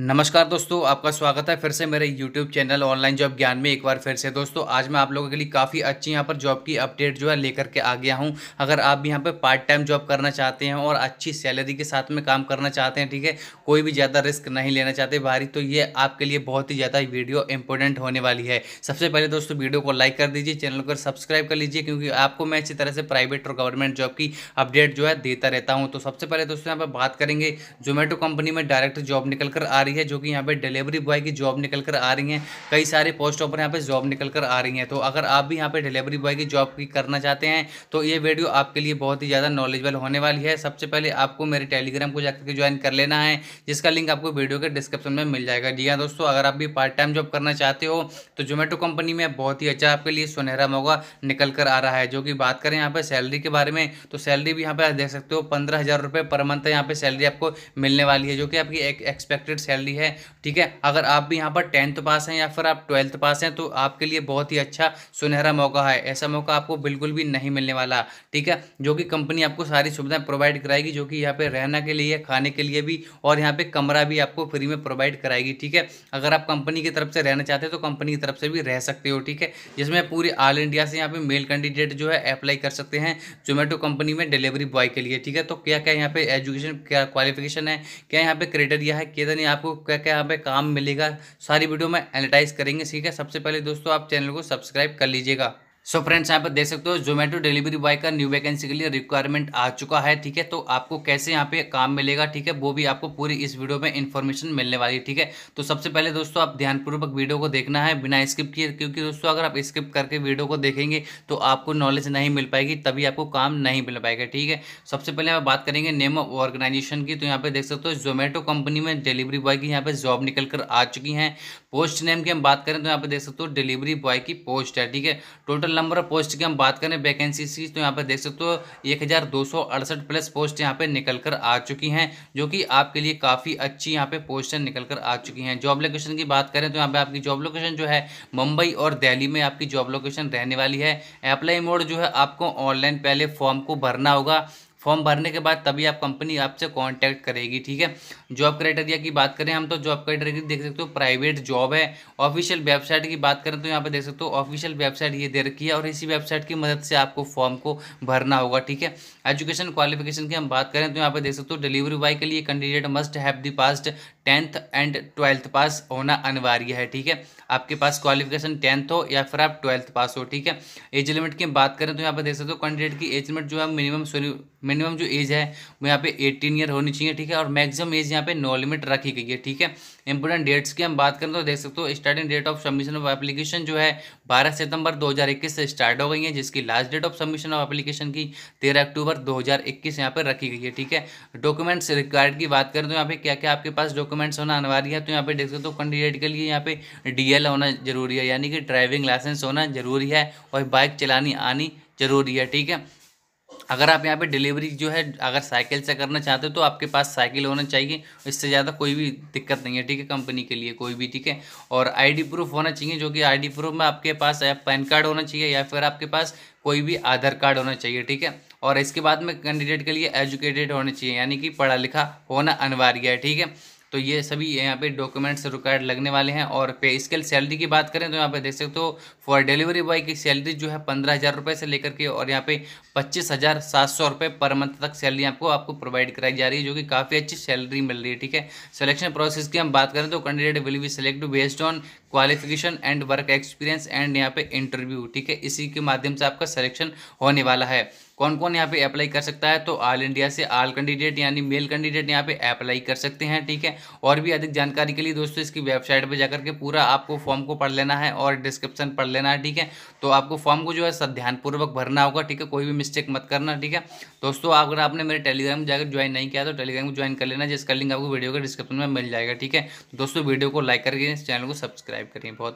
नमस्कार दोस्तों आपका स्वागत है फिर से मेरे YouTube चैनल ऑनलाइन जॉब ज्ञान में एक बार फिर से दोस्तों आज मैं आप लोगों के लिए काफ़ी अच्छी यहाँ पर जॉब की अपडेट जो है लेकर के आ गया हूँ अगर आप भी यहाँ पर पार्ट टाइम जॉब करना चाहते हैं और अच्छी सैलरी के साथ में काम करना चाहते हैं ठीक है कोई भी ज़्यादा रिस्क नहीं लेना चाहते भारी तो ये आपके लिए बहुत ही ज़्यादा वीडियो इंपॉर्टेंट होने वाली है सबसे पहले दोस्तों वीडियो को लाइक कर दीजिए चैनल को सब्सक्राइब कर लीजिए क्योंकि आपको मैं अच्छी तरह से प्राइवेट और गवर्नमेंट जॉब की अपडेट जो है देता रहता हूँ तो सबसे पहले दोस्तों यहाँ पर बात करेंगे जोमेटो कंपनी में डायरेक्ट जॉब निकल कर रही है जो कि यहाँ पे डिलीवरी बॉय की जॉब निकल कर आ रही है कई सारे पोस्टों पर यहाँ पे जॉब निकल कर आ रही है तो अगर आप भी यहाँ पे डिलीवरी बॉय की जॉब की करना चाहते हैं तो ये वीडियो आपके लिए बहुत ही ज़्यादा नॉलेजेबल होने वाली है सबसे पहले आपको मेरे टेलीग्राम को जाकर के ज्वाइन कर लेना है जिसका लिंक आपको वीडियो के डिस्क्रिप्शन में मिल जाएगा जी हाँ दोस्तों अगर आप भी पार्ट टाइम जॉब करना चाहते हो तो जोमेटो कंपनी में बहुत ही अच्छा आपके लिए सुनहरा मौका निकल कर आ रहा है जो कि बात करें यहाँ पर सैलरी के बारे में तो सैलरी भी यहाँ पर देख सकते हो पंद्रह हज़ार रुपये पर मंथ यहाँ पर सैलरी आपको मिलने वाली है जो कि आपकी एक एक्सपेक्टेड सैलरी कर है ठीक है अगर आप भी यहाँ पर टेंथ पास हैं या फिर आप ट्वेल्थ पास हैं तो आपके लिए बहुत ही अच्छा सुनहरा मौका है ऐसा मौका आपको बिल्कुल भी नहीं मिलने वाला ठीक है जो कि कंपनी आपको सारी सुविधाएं प्रोवाइड कराएगी जो कि यहाँ पे रहना के लिए खाने के लिए भी और यहाँ पे कमरा भी आपको फ्री में प्रोवाइड कराएगी ठीक है अगर आप कंपनी की तरफ से रहना चाहते हैं तो कंपनी की तरफ से भी रह सकते हो ठीक है जिसमें पूरे ऑल इंडिया से यहाँ पे मेल कैंडिडेट जो है अप्लाई कर सकते हैं जोमेटो कंपनी में डिलीवरी बॉय के लिए ठीक है तो क्या क्या यहाँ पे एजुकेशन क्या क्वालिफिकेशन है क्या यहाँ पे क्राइटेरिया है कितनी आपको आपको क्या क्या यहाँ पे काम मिलेगा सारी वीडियो में एनालाइज करेंगे ठीक है सबसे पहले दोस्तों आप चैनल को सब्सक्राइब कर लीजिएगा सो फ्रेंड्स यहाँ पर देख सकते हो जोमेटो डिलीवरी बॉय का न्यू वैकेंसी के लिए रिक्वायरमेंट आ चुका है ठीक है तो आपको कैसे यहाँ पे काम मिलेगा ठीक है वो भी आपको पूरी इस वीडियो में इन्फॉर्मेशन मिलने वाली है ठीक है तो सबसे पहले दोस्तों आप ध्यानपूर्वक वीडियो को देखना है बिना स्किप किए क्योंकि दोस्तों अगर आप स्किप करके वीडियो को देखेंगे तो आपको नॉलेज नहीं मिल पाएगी तभी आपको काम नहीं मिल पाएगा ठीक है सबसे पहले आप बात करेंगे नेम ऑफ ऑर्गेनाइजेशन की तो यहाँ पे देख सकते हो जोमेटो कंपनी में डिलीवरी बॉय की यहाँ पे जॉब निकल कर आ चुकी है पोस्ट नेम की हम बात करें तो यहाँ पे देख सकते हो डिलीवरी बॉय की पोस्ट है ठीक है टोटल नंबर पोस्ट की हम बात करें वैकेंसी की तो यहाँ पर देख सकते हो एक हज़ार दो सौ अड़सठ प्लस पोस्ट यहाँ पे निकल कर आ चुकी हैं जो कि आपके लिए काफ़ी अच्छी यहाँ पे पोस्टें निकल कर आ चुकी हैं जॉब लोकेशन की बात करें तो यहाँ पे आपकी जॉब लोकेशन जो है मुंबई और दिल्ली में आपकी जॉब लोकेशन रहने वाली है अप्लाई मोड जो है आपको ऑनलाइन पहले फॉर्म को भरना होगा फॉर्म भरने के बाद तभी आप कंपनी आपसे कॉन्टैक्ट करेगी ठीक है जॉब क्राइटेरिया की बात करें हम तो जॉब क्राइटेरिया देख सकते हो प्राइवेट जॉब है ऑफिशियल वेबसाइट की बात करें तो यहाँ पर देख सकते हो ऑफिशियल वेबसाइट ये दे रखी है और इसी वेबसाइट की मदद से आपको फॉर्म को भरना होगा ठीक है एजुकेशन क्वालिफिकेशन की हम बात करें तो यहाँ पर देख सकते हो डिलीवरी बॉय के लिए candidate must have the passed tenth and twelfth pass होना अनिवार्य है ठीक है आपके पास क्वालिफिकेशन टेंथ हो या फिर आप ट्वेल्थ पास हो ठीक है एज लिमिट की बात करें तो यहाँ पर देख सकते हो कैंडिडेट की एज लिमिट जो है मिनिमम मिनिमम जो एज है वो यहाँ पे 18 ईयर होनी चाहिए ठीक है और मैक्सिमम एज यहाँ पे नो लिमिट रखी गई है ठीक है इंपोर्टेंट डेट्स की हम बात करें तो देख सकते हो starting date of submission of application जो है बारह सितंबर 2021 से स्टार्ट हो गई है जिसकी last date of submission of application की तेरह अक्टूबर दो यहाँ पे रखी गई है ठीक है डॉक्यूमेंट्स रिक्वायर्ड की बात करें तो यहाँ पे क्या क्या आपके पास डॉक्यूमेंट्स होना अनिवार्य है तो यहाँ पे देख सकते हो कैंडिडेट के लिए यहाँ पे डी होना जरूरी है यानी कि ड्राइविंग लाइसेंस होना जरूरी है और बाइक चलानी आनी जरूरी है ठीक है अगर आप यहाँ पे डिलीवरी जो है अगर साइकिल से करना चाहते हो तो आपके पास साइकिल होना चाहिए इससे ज़्यादा कोई भी दिक्कत नहीं है ठीक है कंपनी के लिए कोई भी ठीक है और आईडी प्रूफ होना चाहिए जो कि आईडी प्रूफ में आपके पास या पैन कार्ड होना चाहिए या फिर आपके पास कोई भी आधार कार्ड होना चाहिए ठीक है और इसके बाद में कैंडिडेट के लिए एजुकेटेड होना चाहिए यानी कि पढ़ा लिखा होना अनिवार्य है ठीक है तो ये सभी यहाँ पे डॉक्यूमेंट्स रिक्वायर्ड लगने वाले हैं और पे स्केल सैलरी की बात करें तो यहाँ पे देख सकते हो फॉर डिलीवरी बॉय की सैलरी जो है पंद्रह हज़ार रुपये से लेकर के और यहाँ पे पच्चीस हज़ार सात सौ रुपये पर मंथ तक सैलरी आपको आपको प्रोवाइड कराई जा रही है जो कि काफ़ी अच्छी सैलरी मिल रही है ठीक है सिलेक्शन प्रोसेस की हम बात करें तो candidate will be select based on qualification and work experience and यहाँ पे इंटरव्यू ठीक है इसी के माध्यम से आपका सिलेक्शन होने वाला है कौन कौन यहाँ पे अप्लाई कर सकता है तो ऑल इंडिया से ऑल कैंडिडेट यानी मेल कैंडिडेट यहाँ पे अप्लाई कर सकते हैं ठीक है और भी अधिक जानकारी के लिए दोस्तों इसकी वेबसाइट पर जाकर के पूरा आपको फॉर्म को पढ़ लेना है और डिस्क्रिप्शन पढ़ लेना है ठीक है तो आपको फॉर्म को जो है ध्यानपूर्वक भरना होगा ठीक है कोई भी मिस्टेक मत करना ठीक है दोस्तों अगर आपने मेरे टेलीग्राम में जाकर ज्वाइन नहीं किया तो टेलीग्राम को ज्वाइन कर लेना जिसका लिंक आपको वीडियो के डिस्क्रिप्शन में मिल जाएगा ठीक है दोस्तों वीडियो को लाइक करके इस चैनल को सब्सक्राइब करें बहुत